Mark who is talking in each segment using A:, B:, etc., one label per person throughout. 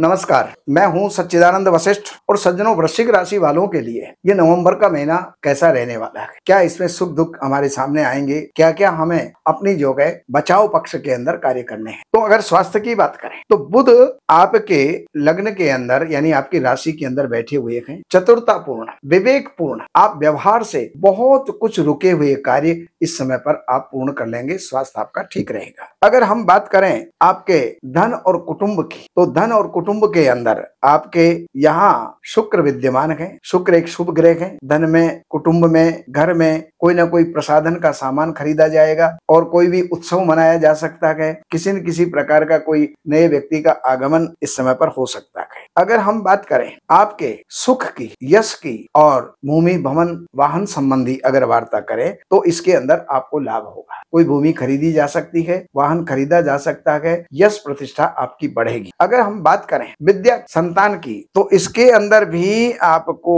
A: नमस्कार मैं हूं सच्चिदानंद वशिष्ठ और सज्जनों वृश्चिक राशि वालों के लिए ये नवंबर का महीना कैसा रहने वाला है क्या इसमें सुख दुख हमारे सामने आएंगे क्या क्या हमें अपनी जो है बचाव पक्ष के अंदर कार्य करने हैं तो अगर स्वास्थ्य की बात करें तो बुध आपके लग्न के अंदर यानी आपकी राशि के अंदर बैठे हुए हैं चतुर्ता पूर्ण विवेक पूर्ण आप व्यवहार से बहुत कुछ रुके हुए कार्य इस समय पर आप पूर्ण कर लेंगे स्वास्थ्य आपका ठीक रहेगा अगर हम बात करें आपके धन और कुटुंब की तो धन और कुटुंब कुटुंब के अंदर आपके यहाँ शुक्र विद्यमान है शुक्र एक शुभ ग्रह है धन में कुटुंब में घर में कोई ना कोई प्रसाधन का सामान खरीदा जाएगा और कोई भी उत्सव मनाया जा सकता है किसी न किसी प्रकार का कोई नए व्यक्ति का आगमन इस समय पर हो सकता है अगर हम बात करें आपके सुख की यश की और भूमि भवन वाहन संबंधी अगर वार्ता करें तो इसके अंदर आपको लाभ होगा कोई भूमि खरीदी जा सकती है वाहन खरीदा जा सकता है यश प्रतिष्ठा आपकी बढ़ेगी अगर हम बात करें विद्या संतान की तो इसके अंदर भी आपको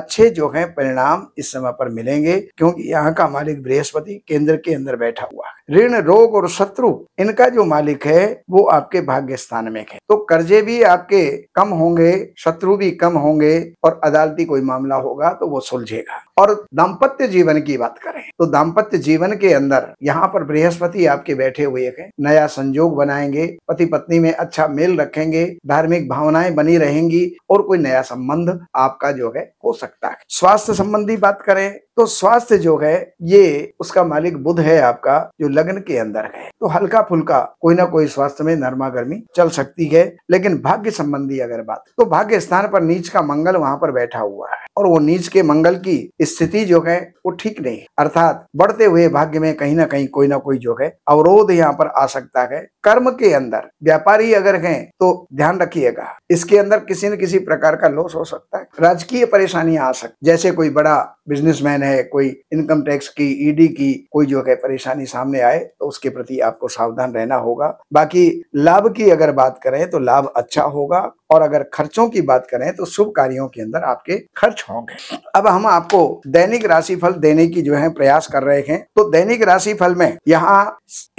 A: अच्छे जो है परिणाम इस समय पर मिलेंगे क्योंकि यहाँ का मालिक बृहस्पति केंद्र के अंदर बैठा हुआ है ऋण रोग और शत्रु इनका जो मालिक है वो आपके भाग्य स्थान में है तो कर्जे भी आपके कम होंगे शत्रु भी कम होंगे और अदालती कोई मामला होगा तो वो सुलझेगा और दाम्पत्य जीवन की बात करें तो दाम्पत्य जीवन के अंदर यहाँ पर बृहस्पति आपके बैठे हुए हैं नया संजोग बनाएंगे पति पत्नी में अच्छा मेल रखेंगे धार्मिक भावनाएं बनी रहेंगी और कोई नया संबंध आपका जो है हो सकता है स्वास्थ्य संबंधी बात करें तो स्वास्थ्य जो है ये उसका मालिक बुध है आपका जो लग्न के अंदर है तो हल्का फुल्का कोई ना कोई स्वास्थ्य में नरमा गर्मी चल सकती है लेकिन भाग्य संबंधी अगर बात तो भाग्य स्थान पर नीच का मंगल वहां पर बैठा हुआ है और वो नीच के मंगल की स्थिति जो है वो ठीक नहीं अर्थात बढ़ते हुए भाग्य में कहीं ना कहीं कोई ना कोई जो है अवरोध यहाँ पर आ सकता है कर्म के अंदर व्यापारी अगर है तो ध्यान रखिएगा इसके अंदर किसी न किसी प्रकार का लॉस हो सकता है राजकीय परेशानियां आ सकती जैसे कोई बड़ा बिजनेसमैन है है कोई इनकम टैक्स की ईडी e की कोई जो है परेशानी सामने आए तो उसके प्रति आपको सावधान रहना होगा बाकी लाभ की अगर बात करें तो लाभ अच्छा होगा और अगर खर्चों की बात करें तो शुभ कार्यों के अंदर आपके खर्च होंगे अब हम आपको दैनिक राशि फल देने की जो है प्रयास कर रहे हैं तो दैनिक राशि फल में यहाँ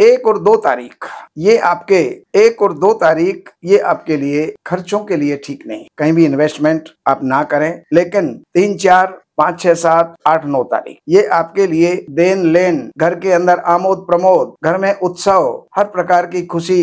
A: एक और दो तारीख ये आपके एक और दो तारीख ये आपके लिए खर्चों के लिए ठीक नहीं कहीं भी इन्वेस्टमेंट आप ना करें लेकिन तीन चार पाँच छह सात आठ नौ तारीख ये आपके लिए देन लेन घर के अंदर आमोद प्रमोद घर में उत्सव हर प्रकार की खुशी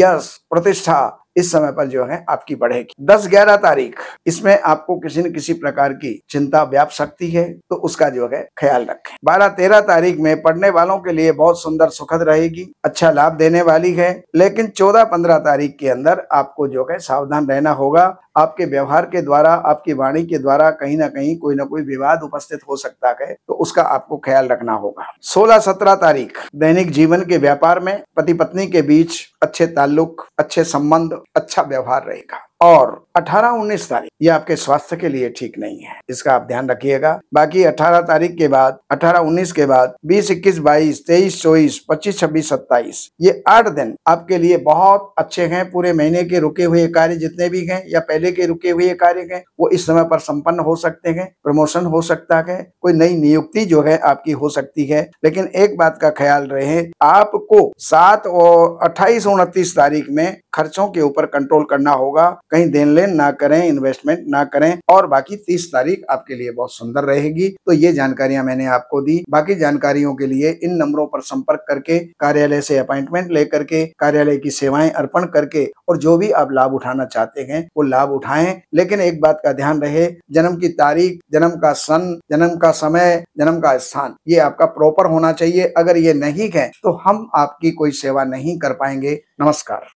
A: यश प्रतिष्ठा इस समय पर जो है आपकी बढ़ेगी दस ग्यारह तारीख इसमें आपको किसी न किसी प्रकार की चिंता व्याप सकती है तो उसका जो है ख्याल रखें बारह तेरह तारीख में पढ़ने वालों के लिए बहुत सुंदर सुखद रहेगी अच्छा लाभ देने वाली है लेकिन चौदह पंद्रह तारीख के अंदर आपको जो है सावधान रहना होगा आपके व्यवहार के द्वारा आपकी वाणी के द्वारा कहीं ना कहीं कोई ना कोई विवाद उपस्थित हो सकता है तो उसका आपको ख्याल रखना होगा सोलह सत्रह तारीख दैनिक जीवन के व्यापार में पति पत्नी के बीच अच्छे ताल्लुक अच्छे संबंध अच्छा व्यवहार रहेगा और 18-19 तारीख ये आपके स्वास्थ्य के लिए ठीक नहीं है इसका आप ध्यान रखिएगा बाकी 18 तारीख के बाद 18-19 के बाद 20, 21, 22, 23, 24, 25, 26, 27 ये आठ दिन आपके लिए बहुत अच्छे हैं पूरे महीने के रुके हुए कार्य जितने भी हैं या पहले के रुके हुए कार्य हैं वो इस समय पर संपन्न हो सकते हैं प्रमोशन हो सकता है कोई नई नियुक्ति जो है आपकी हो सकती है लेकिन एक बात का ख्याल रहे आपको सात और अट्ठाईस उनतीस तारीख में खर्चों के ऊपर कंट्रोल करना होगा कहीं देन लेन ना करें इन्वेस्टमेंट ना करें और बाकी तीस तारीख आपके लिए बहुत सुंदर रहेगी तो ये जानकारियां मैंने आपको दी बाकी जानकारियों के लिए इन नंबरों पर संपर्क करके कार्यालय से अपॉइंटमेंट लेकर के कार्यालय की सेवाएं अर्पण करके और जो भी आप लाभ उठाना चाहते हैं वो लाभ उठाएं लेकिन एक बात का ध्यान रहे जन्म की तारीख जन्म का सन जन्म का समय जन्म का स्थान ये आपका प्रॉपर होना चाहिए अगर ये नहीं है तो हम आपकी कोई सेवा नहीं कर पाएंगे नमस्कार